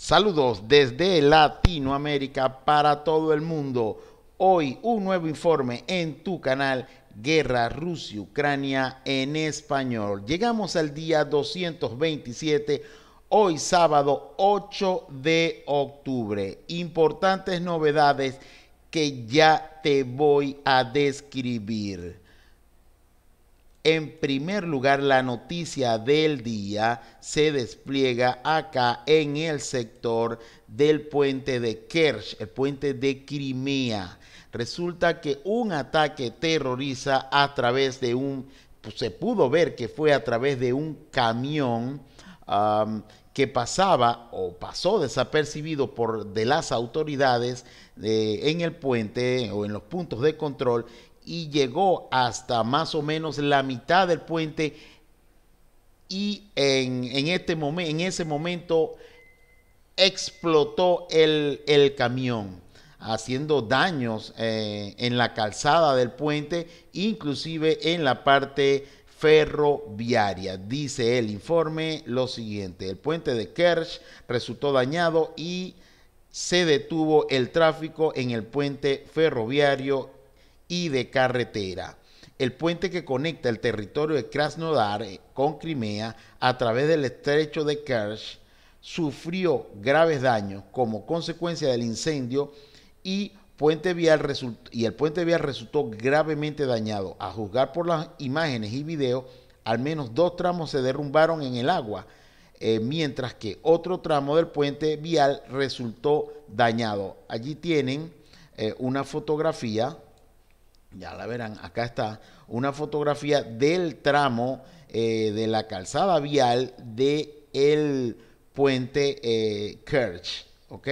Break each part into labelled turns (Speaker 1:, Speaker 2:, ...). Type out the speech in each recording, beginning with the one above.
Speaker 1: Saludos desde Latinoamérica para todo el mundo. Hoy un nuevo informe en tu canal Guerra Rusia-Ucrania en español. Llegamos al día 227, hoy sábado 8 de octubre. Importantes novedades que ya te voy a describir. En primer lugar, la noticia del día se despliega acá en el sector del puente de Kerch, el puente de Crimea. Resulta que un ataque terroriza a través de un, pues, se pudo ver que fue a través de un camión que pasaba o pasó desapercibido por de las autoridades eh, en el puente o en los puntos de control y llegó hasta más o menos la mitad del puente y en, este en ese momento explotó el, camión haciendo daños eh, en la calzada del puente, inclusive en la parte ferroviaria. Dice el informe lo siguiente, el puente de Kersch resultó dañado y se detuvo el tráfico en el puente ferroviario y de carretera. El puente que conecta el territorio de Krasnodar eh, con Crimea a través del estrecho de Kerch sufrió graves daños como consecuencia del incendio y, puente vial y el puente vial resultó gravemente dañado. A juzgar por las imágenes y videos, al menos dos tramos se derrumbaron en el agua, eh, mientras que otro tramo del puente vial resultó dañado. Allí tienen eh, una fotografía ya la verán, acá está una fotografía del tramo eh, de la calzada vial de el puente eh, Kerch, ¿ok?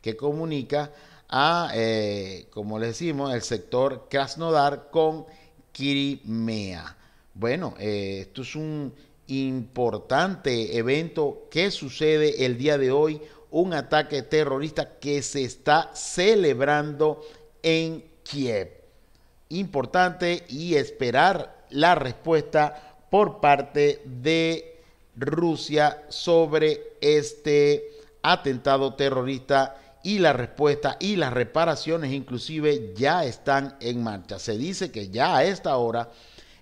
Speaker 1: Que comunica a, eh, como le decimos, el sector Krasnodar con Crimea. Bueno, esto es un importante evento que sucede el día de hoy, un ataque terrorista que se está celebrando en Kiev importante y esperar la respuesta por parte de Rusia sobre este atentado terrorista y la respuesta y las reparaciones inclusive ya están en marcha. Se dice que ya a esta hora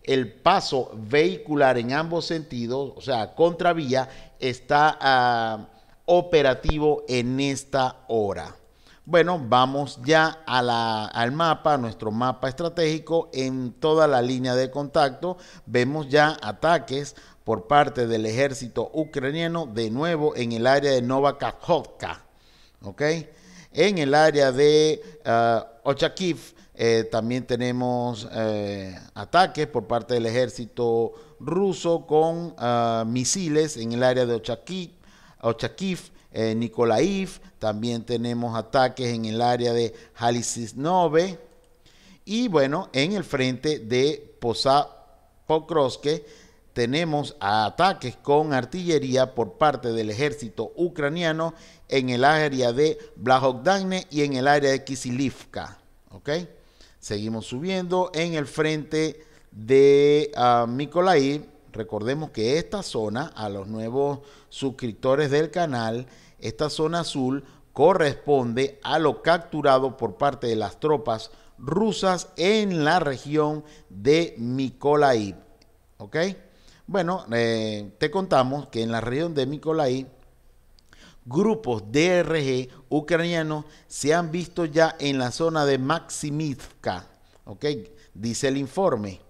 Speaker 1: el paso vehicular en ambos sentidos, o sea, contravía, está ah, operativo en esta hora. Bueno, vamos ya al mapa, nuestro mapa estratégico. En toda la línea de contacto vemos ya ataques por parte del ejército ucraniano de nuevo en el área de Nova ¿ok? En el área de eh, Ochakiv eh, también tenemos eh, ataques por parte del ejército ruso con misiles en el área de Ochakiv eh, también tenemos ataques en el área de Halicis-9 y bueno, en el frente de Posa tenemos ataques con artillería por parte del ejército ucraniano en el área de Blahokdane y en el área de Kisilivka. Seguimos subiendo en el frente de uh, Recordemos que esta zona, a los nuevos suscriptores del canal, esta zona azul corresponde a lo capturado por parte de las tropas rusas en la región de Mykolaiv. Bueno, eh, te contamos que en la región de Mykolaiv, grupos DRG ucranianos se han visto ya en la zona de Maximivka. Dice el informe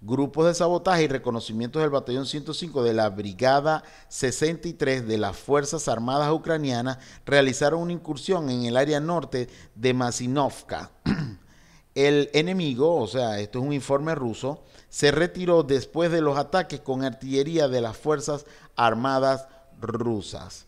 Speaker 1: grupos de sabotaje y reconocimientos del batallón 105 de la Brigada 63 de las Fuerzas Armadas Ucranianas realizaron una incursión en el área norte de Masinovka. El enemigo, o sea, esto es un informe ruso, se retiró después de los ataques con artillería de las Fuerzas Armadas rusas.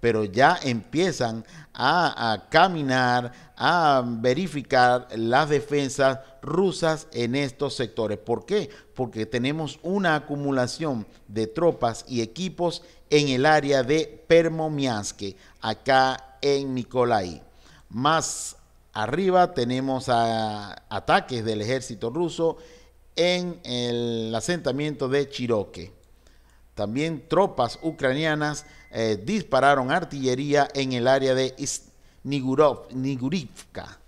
Speaker 1: Pero ya empiezan a, caminar, a verificar las defensas rusas en estos sectores. ¿Por qué? Porque tenemos una acumulación de tropas y equipos en el área de Permomiaske, acá en Nikolai. Más arriba tenemos ataques del ejército ruso en el asentamiento de Chiroque. También tropas ucranianas eh, dispararon artillería en el área de Nigurov, Nigurivka,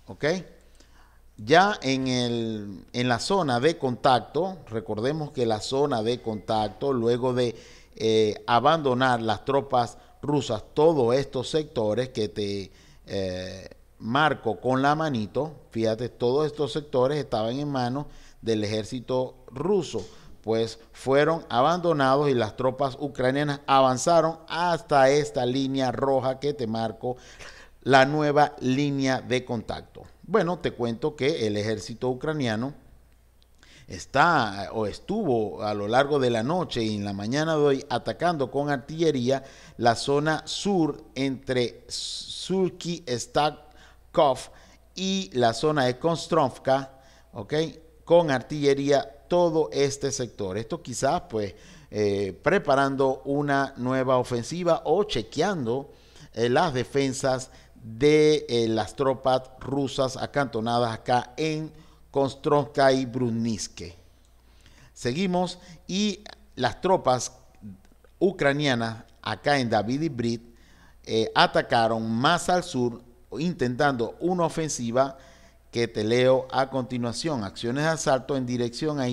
Speaker 1: Ya en, la zona de contacto, recordemos que la zona de contacto, luego de eh, abandonar las tropas rusas, todos estos sectores que te eh, marco con la manito, fíjate, todos estos sectores estaban en manos del ejército ruso pues fueron abandonados y las tropas ucranianas avanzaron hasta esta línea roja que te marco, la nueva línea de contacto. Bueno, te cuento que el ejército ucraniano está o estuvo a lo largo de la noche y en la mañana de hoy atacando con artillería la zona sur entre Surki Stakov y la zona de Konstrovka, ¿ok? Con artillería todo este sector. Esto quizás pues eh, preparando una nueva ofensiva o chequeando eh, las defensas de eh, las tropas rusas acantonadas acá en Konstronka y Bruniske. Seguimos y las tropas ucranianas acá en David y Brit atacaron más al sur intentando una ofensiva que te leo a continuación. Acciones de asalto en dirección a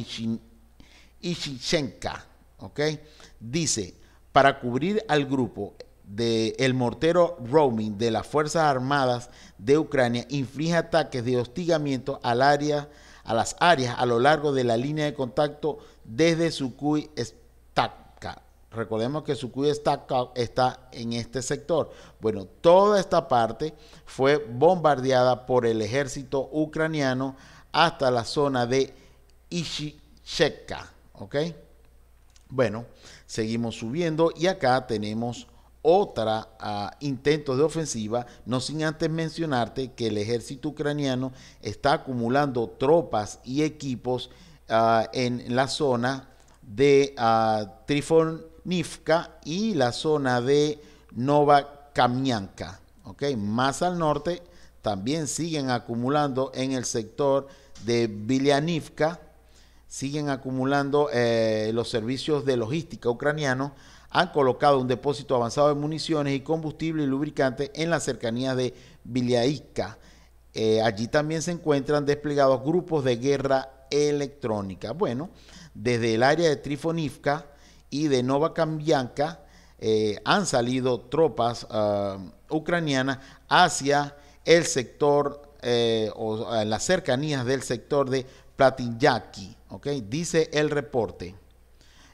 Speaker 1: Dice, para cubrir al grupo del mortero roaming de las Fuerzas Armadas de Ucrania, inflige ataques de hostigamiento a las áreas a lo largo de la línea de contacto desde Sukuy Stak Recordemos que Sucuy está, está en este sector. Bueno, toda esta parte fue bombardeada por el ejército ucraniano hasta la zona de Ishicheka. ¿Ok? Bueno, seguimos subiendo y acá tenemos otra ah, intento de ofensiva, no sin antes mencionarte que el ejército ucraniano está acumulando tropas y equipos ah, en la zona de ah, Trifonivka y la zona de Nova Kamianka. Más al norte también siguen acumulando en el sector de Vilyanivka, siguen acumulando eh, los servicios de logística ucranianos, han colocado un depósito avanzado de municiones y combustible y lubricante en la cercanía de Vilyaika. Eh, allí también se encuentran desplegados grupos de guerra electrónica. Bueno, desde el área de Trifonivka y de Nova eh, han salido tropas eh, ucranianas hacia el sector eh, o las cercanías del sector de Platinyaki. Dice el reporte.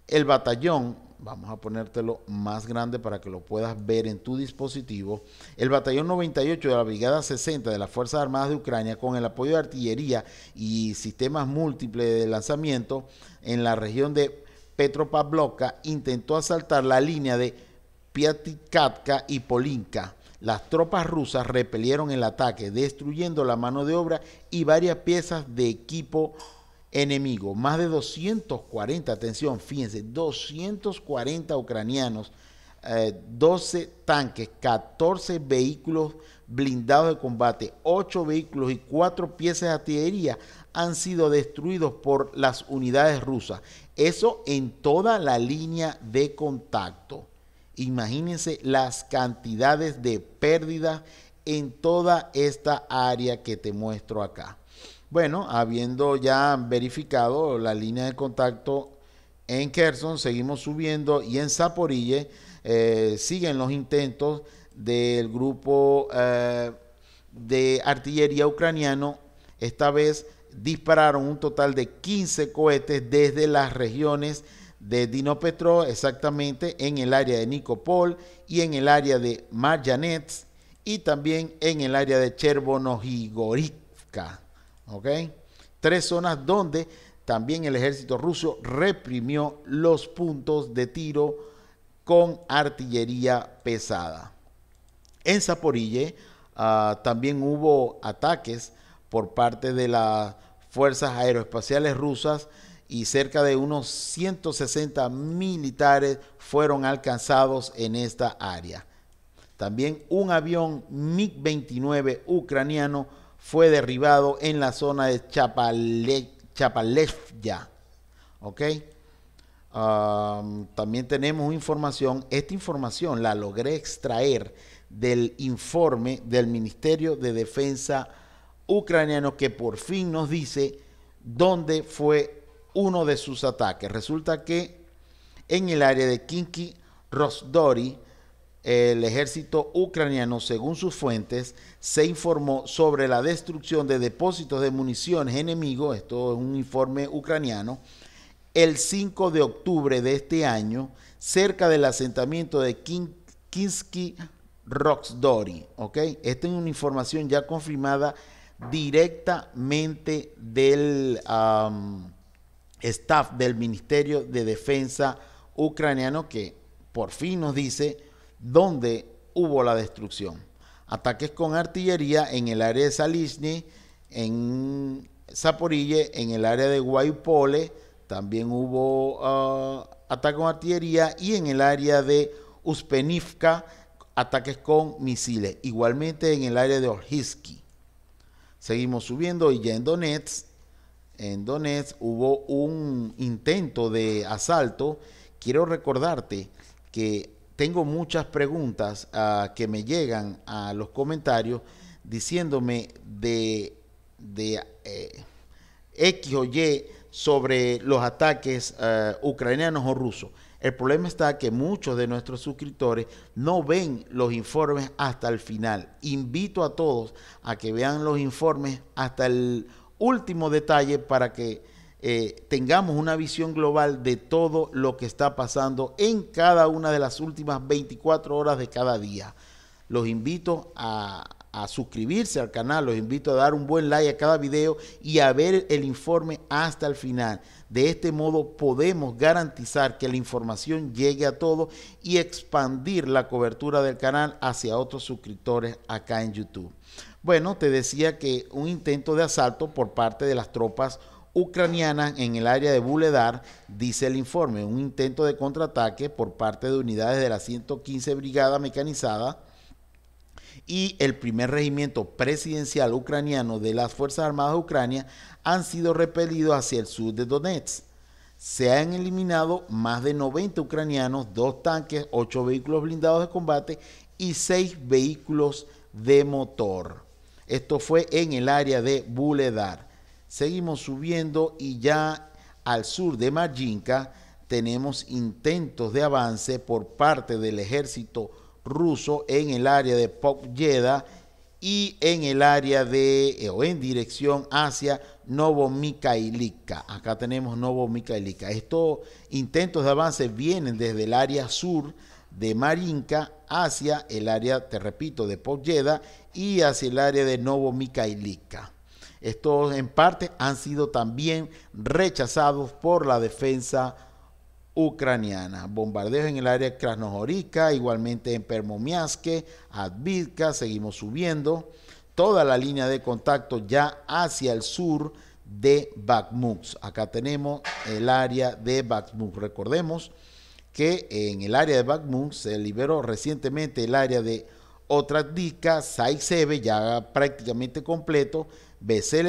Speaker 1: El batallón vamos a ponértelo más grande para que lo puedas ver en tu dispositivo, el batallón 98 de la Brigada 60 de las Fuerzas Armadas de Ucrania, con el apoyo de artillería y sistemas múltiples de lanzamiento en la región de Petropavlovka, intentó asaltar la línea de Piatikatka y Polinka. Las tropas rusas repelieron el ataque, destruyendo la mano de obra y varias piezas de equipo enemigo. Más de 240, atención, fíjense, 240 ucranianos, 12 eh, tanques, 14 vehículos blindados de combate, 8 vehículos y 4 piezas de artillería han sido destruidos por las unidades rusas. Eso en toda la línea de contacto. Imagínense las cantidades de pérdidas en toda esta área que te muestro acá. Bueno, habiendo ya verificado la línea de contacto en Kherson, seguimos subiendo y en Zaporille eh, siguen los intentos del grupo eh, de artillería ucraniano. Esta vez dispararon un total de 15 cohetes desde las regiones de Dinopetro, exactamente en el área de Nikopol y en el área de Marjanets y también en el área de Cherbonohigorivka. ¿ok? Tres zonas donde también el ejército ruso reprimió los puntos de tiro con artillería pesada. En Zaporille ah, también hubo ataques por parte de las fuerzas aeroespaciales rusas y cerca de unos 160 militares fueron alcanzados en esta área. También un avión MiG-29 ucraniano fue derribado en la zona de Chapalevya, ¿Ok? también tenemos información, esta información la logré extraer del informe del Ministerio de Defensa ucraniano que por fin nos dice dónde fue uno de sus ataques. Resulta que en el área de Kinky, Rosdori, el ejército ucraniano, según sus fuentes, se informó sobre la destrucción de depósitos de municiones enemigos, esto es un informe ucraniano, el 5 de octubre de este año, cerca del asentamiento de Kinsky Roxdori. ¿okay? Esta es una información ya confirmada directamente del staff del Ministerio de Defensa ucraniano que por fin nos dice donde hubo la destrucción. Ataques con artillería en el área de Salisny, en Zaporille, en el área de Guaypole, también hubo ah, ataques con artillería y en el área de Uspenivka, ataques con misiles, igualmente en el área de Orhisky Seguimos subiendo y ya en Donetsk, en Donetsk hubo un intento de asalto. Quiero recordarte que tengo muchas preguntas ah, que me llegan a los comentarios diciéndome de, de eh, X o Y sobre los ataques ah, ucranianos o rusos. El problema está que muchos de nuestros suscriptores no ven los informes hasta el final. Invito a todos a que vean los informes hasta el último detalle para que eh, tengamos una visión global de todo lo que está pasando en cada una de las últimas 24 horas de cada día. Los invito a, a suscribirse al canal, los invito a dar un buen like a cada video y a ver el informe hasta el final. De este modo podemos garantizar que la información llegue a todos y expandir la cobertura del canal hacia otros suscriptores acá en YouTube. Bueno, te decía que un intento de asalto por parte de las tropas ucraniana en el área de Buledar, dice el informe, un intento de contraataque por parte de unidades de la 115 Brigada Mecanizada y el primer regimiento presidencial ucraniano de las Fuerzas Armadas de Ucrania han sido repelidos hacia el sur de Donetsk. Se han eliminado más de 90 ucranianos, dos tanques, ocho vehículos blindados de combate y seis vehículos de motor. Esto fue en el área de Buledar. Seguimos subiendo y ya al sur de Marinka tenemos intentos de avance por parte del ejército ruso en el área de popyeda y en el área de, eh, o en dirección hacia Novomikailika. Acá tenemos Novomikailika. Estos intentos de avance vienen desde el área sur de Marinka hacia el área, te repito, de Pogleda y hacia el área de Novomikailika. Estos en parte han sido también rechazados por la defensa ucraniana. Bombardeos en el área de Krasnohorica, igualmente en Permomiaske, Advitka, seguimos subiendo. Toda la línea de contacto ya hacia el sur de Bakhmut. Acá tenemos el área de Bakhmut. Recordemos que en el área de Bakhmut se liberó recientemente el área de otras dicas, sebe ya prácticamente completo,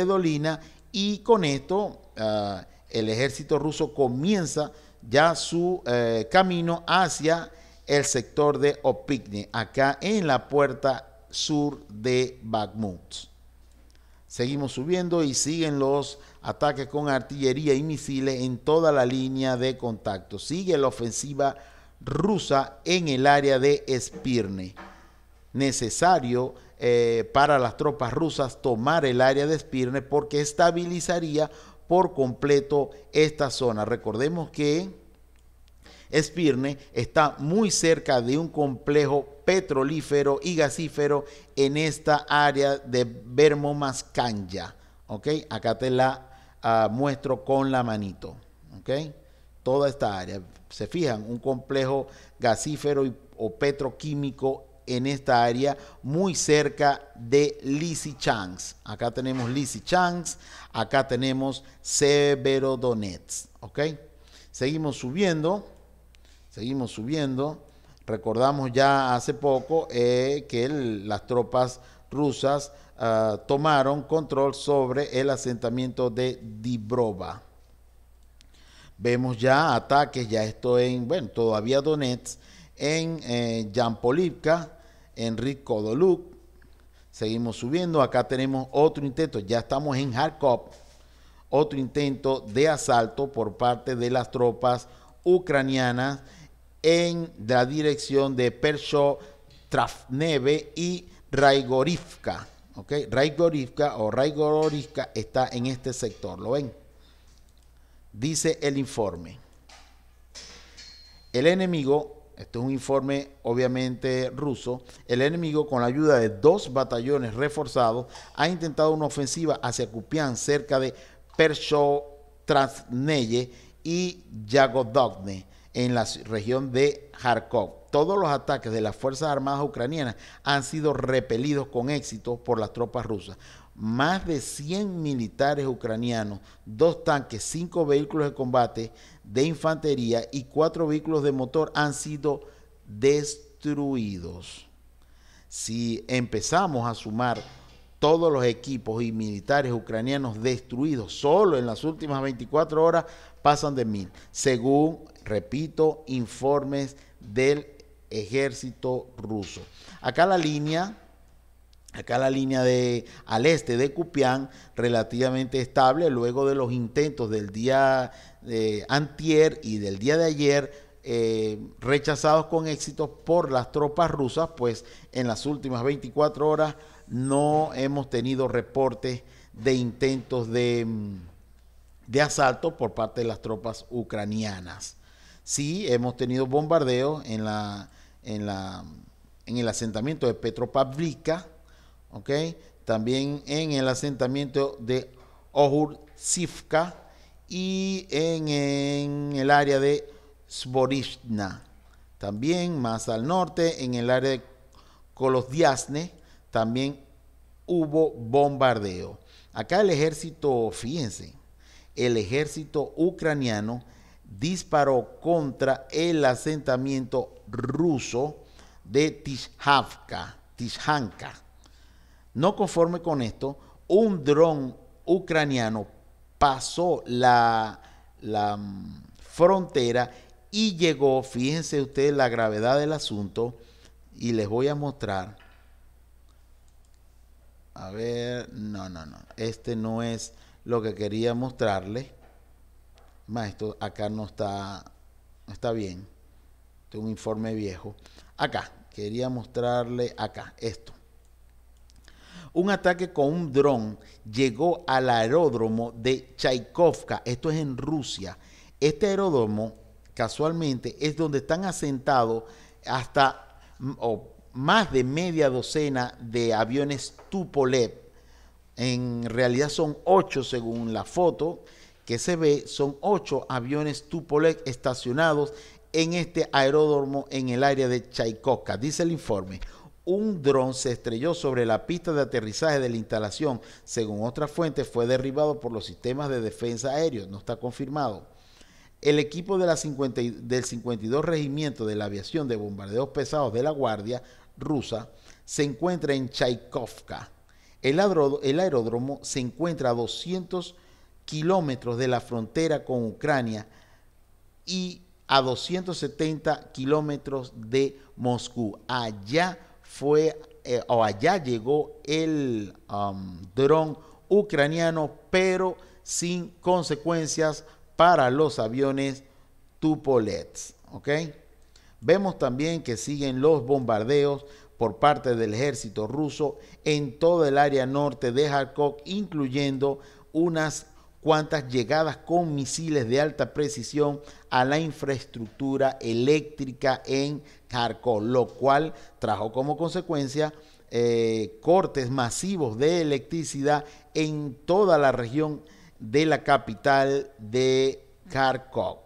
Speaker 1: Dolina y con esto ah, el ejército ruso comienza ya su eh, camino hacia el sector de Opikne, acá en la puerta sur de Bakhmut. Seguimos subiendo y siguen los ataques con artillería y misiles en toda la línea de contacto. Sigue la ofensiva rusa en el área de Espirne necesario eh, para las tropas rusas tomar el área de Spirne porque estabilizaría por completo esta zona. Recordemos que Espirne está muy cerca de un complejo petrolífero y gasífero en esta área de Vermozcanja ¿Ok? Acá te la ah, muestro con la manito. ¿Ok? Toda esta área. Se fijan, un complejo gasífero o petroquímico en esta área muy cerca de Lisi Changs. Acá tenemos Lisi Changs, acá tenemos Severodonetsk, ¿ok? Seguimos subiendo, seguimos subiendo. Recordamos ya hace poco eh, que las tropas rusas ah, tomaron control sobre el asentamiento de Dibrova. Vemos ya ataques, ya esto en, bueno, todavía Donetsk, en eh, Enrique Doluk, Seguimos subiendo. Acá tenemos otro intento. Ya estamos en Kharkov. Otro intento de asalto por parte de las tropas ucranianas en la dirección de Persho Trafneve y Raigorivka. ¿Ok? Raigorivka o Raigorivka está en este sector. ¿Lo ven? Dice el informe. El enemigo este es un informe obviamente ruso, el enemigo con la ayuda de dos batallones reforzados ha intentado una ofensiva hacia Kupian cerca de Persho-Trasneye y Yagodovne en la región de Kharkov. Todos los ataques de las Fuerzas Armadas ucranianas han sido repelidos con éxito por las tropas rusas más de 100 militares ucranianos, dos tanques, cinco vehículos de combate de infantería y cuatro vehículos de motor han sido destruidos. Si empezamos a sumar todos los equipos y militares ucranianos destruidos solo en las últimas 24 horas pasan de mil, según, repito, informes del ejército ruso. Acá la línea Acá la línea de al este de Cupián relativamente estable luego de los intentos del día de antier y del día de ayer eh, rechazados con éxito por las tropas rusas, pues en las últimas 24 horas no hemos tenido reportes de intentos de, mm, de asalto por parte de las tropas ucranianas. Sí, hemos tenido bombardeos en la en la en el asentamiento de Petropavlivka también en el asentamiento de Ohursivka y en, el área de Sborishna. También más al norte, en el área de Kolosdiasne, también hubo bombardeo. Acá el ejército, fíjense, el ejército ucraniano disparó contra el asentamiento ruso de Tishanka. No conforme con esto, un dron ucraniano pasó la, la mm, frontera y llegó, fíjense ustedes la gravedad del asunto, y les voy a mostrar. A ver, no, no, no, este no es lo que quería mostrarle, maestro, acá no está, no está bien. Este es un informe viejo. Acá, quería mostrarle acá esto. Un ataque con un dron llegó al aeródromo de Chaikovka, esto es en Rusia. Este aeródromo, casualmente, es donde están asentados hasta mm, más de media docena de aviones Tupolev. En realidad son ocho según la foto que se ve, son ocho aviones Tupolev estacionados en este aeródromo en el área de Chaikovka, dice el informe un dron se estrelló sobre la pista de aterrizaje de la instalación. Según otras fuentes, fue derribado por los sistemas de defensa aéreo. No está confirmado. El equipo del 52 Regimiento de la Aviación de Bombardeos Pesados de la Guardia Rusa se encuentra en Chaikovka. El, el aeródromo se encuentra a 200 kilómetros de la frontera con Ucrania y a 270 kilómetros de Moscú. Allá fue eh, o allá llegó el um, dron ucraniano, pero sin consecuencias para los aviones Tupolets. ¿ok? Vemos también que siguen los bombardeos por parte del ejército ruso en todo el área norte de Kharkov, incluyendo unas cuántas llegadas con misiles de alta precisión a la infraestructura eléctrica en Kharkov, lo cual trajo como consecuencia eh, cortes masivos de electricidad en toda la región de la capital de Kharkov.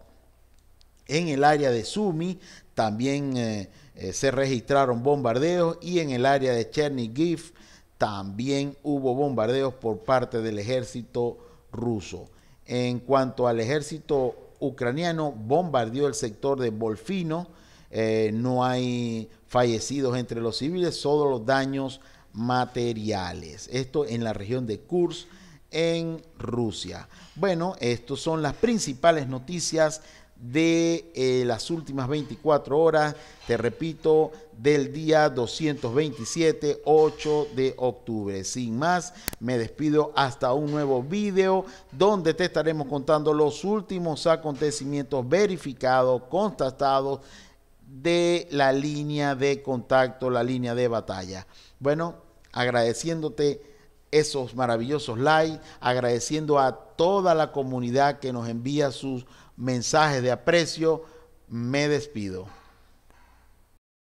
Speaker 1: En el área de Sumi también eh, eh, se registraron bombardeos y en el área de Chernigiv también hubo bombardeos por parte del ejército ruso. En cuanto al ejército ucraniano, bombardeó el sector de Bolfino. Eh, no hay fallecidos entre los civiles, solo los daños materiales. Esto en la región de Kursk, en Rusia. Bueno, estas son las principales noticias de eh, las últimas 24 horas, te repito, del día 227, 8 de octubre. Sin más, me despido hasta un nuevo video donde te estaremos contando los últimos acontecimientos verificados, constatados de la línea de contacto, la línea de batalla. Bueno, agradeciéndote esos maravillosos likes, agradeciendo a toda la comunidad que nos envía sus mensaje de aprecio, me despido.